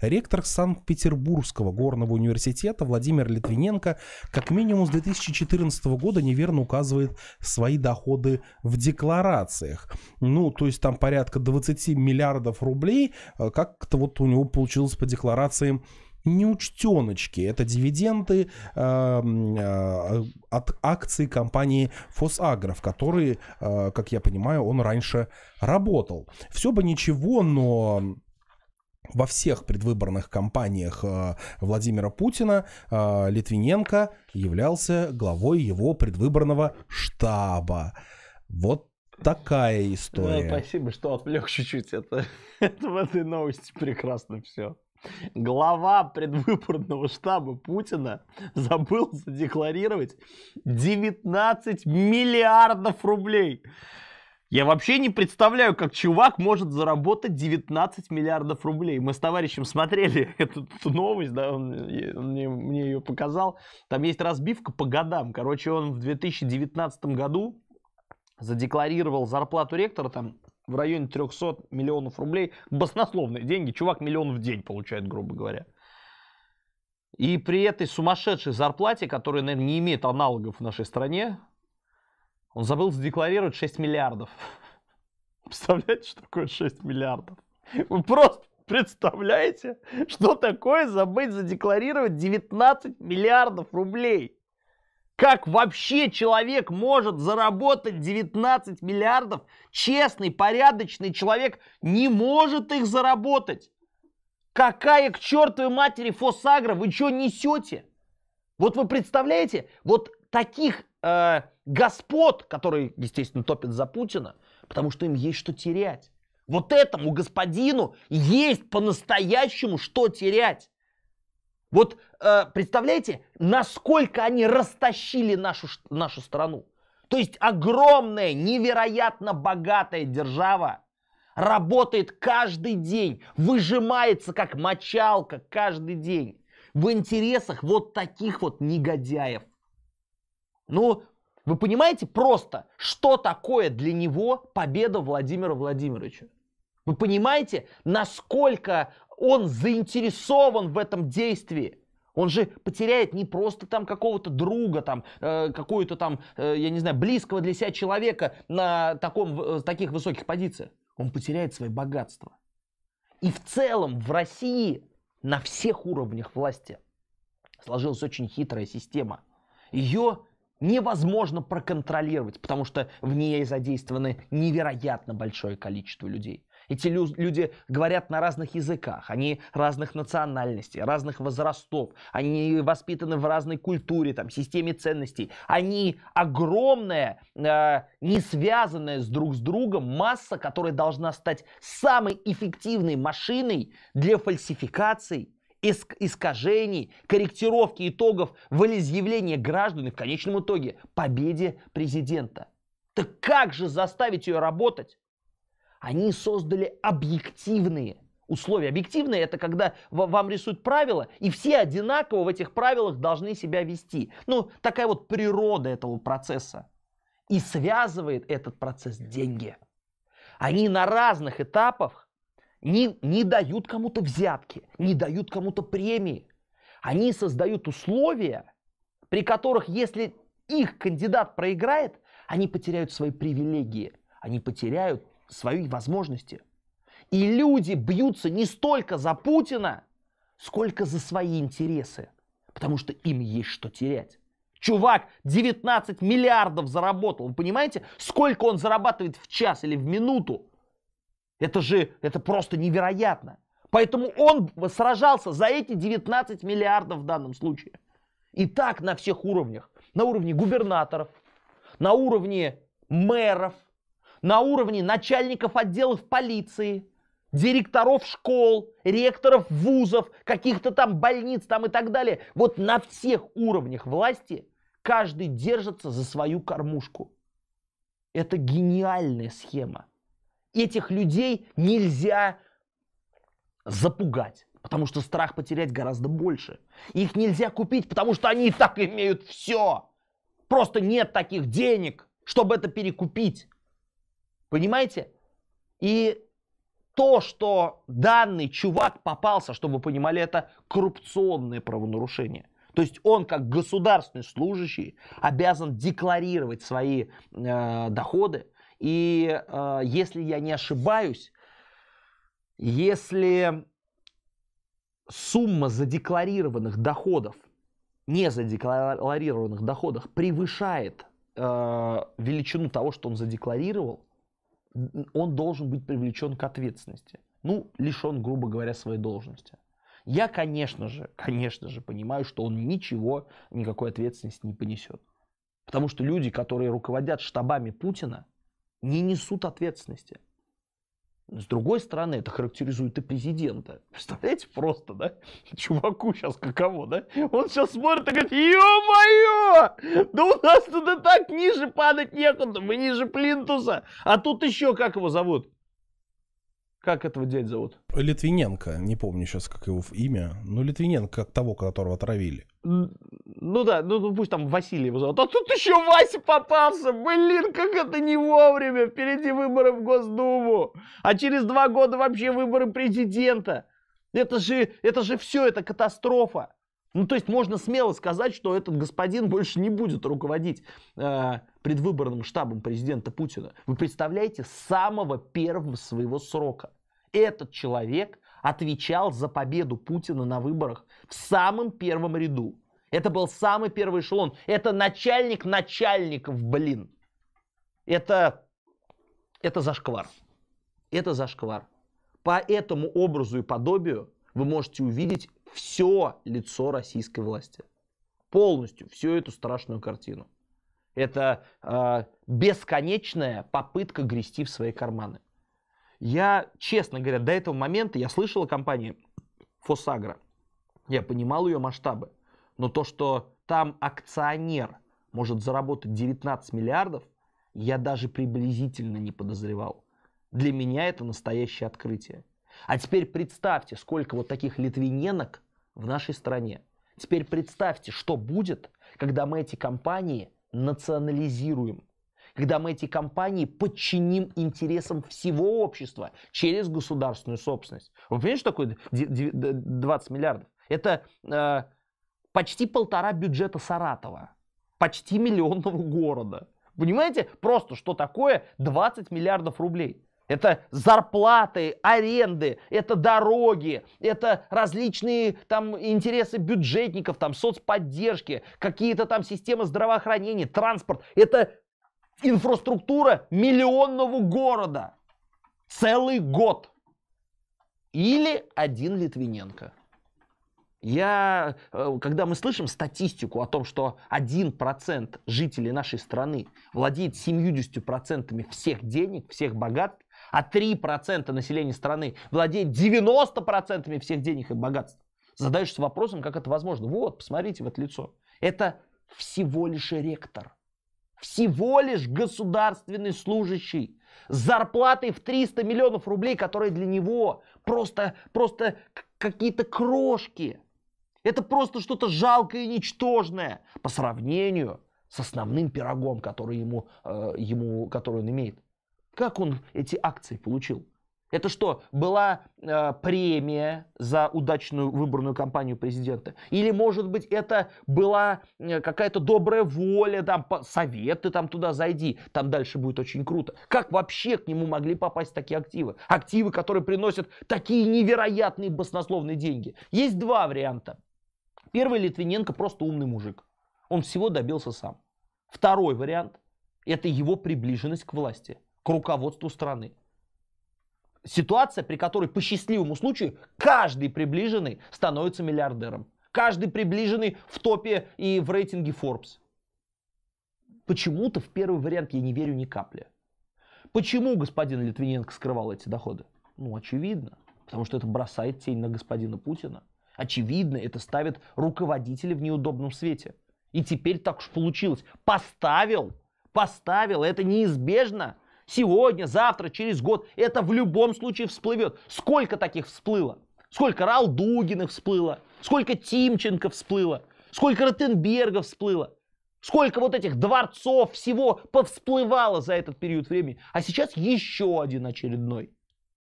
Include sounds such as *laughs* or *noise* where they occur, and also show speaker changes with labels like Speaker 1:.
Speaker 1: ректор Санкт-Петербургского горного университета Владимир Литвиненко как минимум с 2014 года неверно указывает свои доходы в декларациях. Ну, то есть там порядка 20 миллиардов рублей э, как-то вот у него получилось по декларациям неучтеночки. Это дивиденды э, э, от акций компании Фосагро, в которой, э, как я понимаю, он раньше работал. Все бы ничего, но во всех предвыборных кампаниях э, Владимира Путина э, Литвиненко являлся главой его предвыборного штаба. Вот такая история. Ну, спасибо, что отвлек чуть-чуть. Это, *laughs* это в этой новости прекрасно все. Глава предвыборного штаба Путина забыл задекларировать 19 миллиардов рублей. Я вообще не представляю, как чувак может заработать 19 миллиардов рублей. Мы с товарищем смотрели *laughs* эту, эту новость, да, он, он мне, мне ее показал. Там есть разбивка по годам. Короче, он в 2019 году задекларировал зарплату ректора там в районе 300 миллионов рублей. Баснословные деньги. Чувак миллион в день получает, грубо говоря. И при этой сумасшедшей зарплате, которая, наверное, не имеет аналогов в нашей стране, он забыл задекларировать 6 миллиардов. *laughs* Представляете, что такое 6 миллиардов? Вы просто представляете, что такое забыть задекларировать 19 миллиардов рублей? Как вообще человек может заработать 19 миллиардов? Честный, порядочный человек не может их заработать. Какая к чертовой матери Фосагра? Вы что несете? Вот вы представляете, вот таких э, господ, которые, естественно, топят за Путина, потому что им есть что терять. Вот этому господину есть по-настоящему что терять. Вот э, представляете, насколько они растащили нашу, нашу страну. То есть огромная, невероятно богатая держава работает каждый день, выжимается как мочалка каждый день в интересах вот таких вот негодяев, ну, вы понимаете просто, что такое для него победа Владимира Владимировича? Вы понимаете, насколько он заинтересован в этом действии? Он же потеряет не просто там какого-то друга, там, э, какую-то там, э, я не знаю, близкого для себя человека на таком, э, таких высоких позициях. Он потеряет свои богатства. И в целом в России на всех уровнях власти сложилась очень хитрая система. Ее невозможно проконтролировать, потому что в ней задействовано невероятно большое количество людей. Эти люди говорят на разных языках, они разных национальностей, разных возрастов, они воспитаны в разной культуре, там, системе ценностей. Они огромная, э, не связанная с друг с другом масса, которая должна стать самой эффективной машиной для фальсификаций иск- искажений, корректировки итогов, волеизъявления граждан и в конечном итоге победе президента. Так как же заставить ее работать? Они создали объективные условия. Объективные – это когда вам рисуют правила, и все одинаково в этих правилах должны себя вести. Ну, такая вот природа этого процесса. И связывает этот процесс деньги. Они на разных этапах не, не дают кому-то взятки, не дают кому-то премии. Они создают условия, при которых, если их кандидат проиграет, они потеряют свои привилегии, они потеряют свои возможности. И люди бьются не столько за Путина, сколько за свои интересы, потому что им есть что терять. Чувак 19 миллиардов заработал. Вы понимаете, сколько он зарабатывает в час или в минуту? Это же, это просто невероятно. Поэтому он сражался за эти 19 миллиардов в данном случае. И так на всех уровнях. На уровне губернаторов, на уровне мэров, на уровне начальников отделов полиции, директоров школ, ректоров вузов, каких-то там больниц там и так далее. Вот на всех уровнях власти каждый держится за свою кормушку. Это гениальная схема. Этих людей нельзя запугать, потому что страх потерять гораздо больше. Их нельзя купить, потому что они и так имеют все. Просто нет таких денег, чтобы это перекупить. Понимаете? И то, что данный чувак попался, чтобы вы понимали, это коррупционное правонарушение. То есть он как государственный служащий обязан декларировать свои э, доходы, и э, если я не ошибаюсь, если сумма задекларированных доходов, не задекларированных доходов превышает э, величину того, что он задекларировал, он должен быть привлечен к ответственности. Ну, лишен, грубо говоря, своей должности. Я, конечно же, конечно же, понимаю, что он ничего, никакой ответственности не понесет. Потому что люди, которые руководят штабами Путина, не несут ответственности. С другой стороны, это характеризует и президента. Представляете, просто, да? Чуваку сейчас каково, да? Он сейчас смотрит и говорит, ё-моё! Да у нас туда так ниже падать некуда, мы ниже плинтуса. А тут еще, как его зовут? Как этого дядь зовут? Литвиненко, не помню сейчас, как его имя. Ну, Литвиненко, как того, которого отравили. Ну да, ну, ну пусть там Василий его зовут. А тут еще Вася попался! Блин, как это не вовремя! Впереди выборы в Госдуму! А через два года вообще выборы президента! Это же, это же все, это катастрофа! Ну, то есть можно смело сказать, что этот господин больше не будет руководить э, предвыборным штабом президента Путина. Вы представляете, с самого первого своего срока этот человек отвечал за победу Путина на выборах в самом первом ряду. Это был самый первый эшелон. Это начальник начальников, блин. Это, это зашквар. Это зашквар. По этому образу и подобию вы можете увидеть все лицо российской власти. Полностью всю эту страшную картину. Это э, бесконечная попытка грести в свои карманы. Я, честно говоря, до этого момента я слышал о компании Фосагра. Я понимал ее масштабы. Но то, что там акционер может заработать 19 миллиардов, я даже приблизительно не подозревал. Для меня это настоящее открытие. А теперь представьте, сколько вот таких литвиненок в нашей стране. Теперь представьте, что будет, когда мы эти компании национализируем, когда мы эти компании подчиним интересам всего общества через государственную собственность. Вы понимаете, что такое 20 миллиардов? Это э, почти полтора бюджета Саратова, почти миллионного города. Понимаете, просто что такое 20 миллиардов рублей? Это зарплаты, аренды, это дороги, это различные там интересы бюджетников, там соцподдержки, какие-то там системы здравоохранения, транспорт. Это инфраструктура миллионного города. Целый год. Или один Литвиненко. Я, э, когда мы слышим статистику о том, что 1% жителей нашей страны владеет 70% всех денег, всех богатств, а 3% населения страны владеет 90% всех денег и богатств, задаешься вопросом, как это возможно. Вот, посмотрите в это лицо. Это всего лишь ректор. Всего лишь государственный служащий с зарплатой в 300 миллионов рублей, которые для него просто, просто какие-то крошки. Это просто что-то жалкое и ничтожное по сравнению с основным пирогом, который, ему, э, ему, который он имеет. Как он эти акции получил? Это что, была э, премия за удачную выбранную кампанию президента? Или, может быть, это была э, какая-то добрая воля, там, по, советы, там, туда зайди, там дальше будет очень круто. Как вообще к нему могли попасть такие активы? Активы, которые приносят такие невероятные баснословные деньги. Есть два варианта. Первый Литвиненко просто умный мужик. Он всего добился сам. Второй вариант – это его приближенность к власти – к руководству страны. Ситуация, при которой по счастливому случаю каждый приближенный становится миллиардером. Каждый приближенный в топе и в рейтинге Forbes. Почему-то в первый вариант я не верю ни капли. Почему господин Литвиненко скрывал эти доходы? Ну, очевидно. Потому что это бросает тень на господина Путина. Очевидно, это ставит руководителя в неудобном свете. И теперь так уж получилось. Поставил, поставил, это неизбежно сегодня, завтра, через год. Это в любом случае всплывет. Сколько таких всплыло? Сколько Рал Ралдугиных всплыло? Сколько Тимченко всплыло? Сколько Ротенберга всплыло? Сколько вот этих дворцов всего повсплывало за этот период времени? А сейчас еще один очередной.